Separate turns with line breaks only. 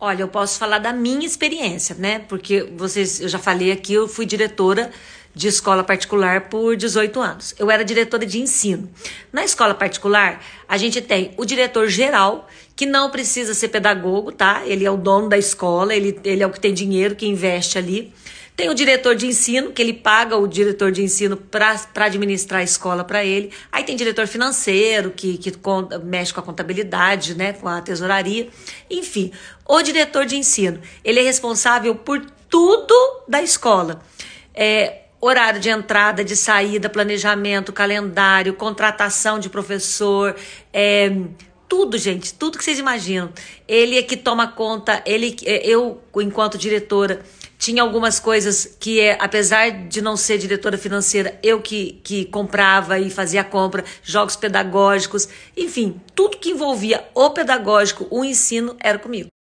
Olha, eu posso falar da minha experiência, né? Porque vocês, eu já falei aqui, eu fui diretora de escola particular por 18 anos. Eu era diretora de ensino. Na escola particular, a gente tem o diretor geral, que não precisa ser pedagogo, tá? Ele é o dono da escola, ele, ele é o que tem dinheiro, que investe ali. Tem o diretor de ensino, que ele paga o diretor de ensino para administrar a escola para ele. Aí tem diretor financeiro, que, que mexe com a contabilidade, né, com a tesouraria. Enfim, o diretor de ensino, ele é responsável por tudo da escola. É, horário de entrada, de saída, planejamento, calendário, contratação de professor, é, tudo, gente, tudo que vocês imaginam. Ele é que toma conta, ele é, eu, enquanto diretora, tinha algumas coisas que, é, apesar de não ser diretora financeira, eu que, que comprava e fazia a compra, jogos pedagógicos, enfim, tudo que envolvia o pedagógico, o ensino, era comigo.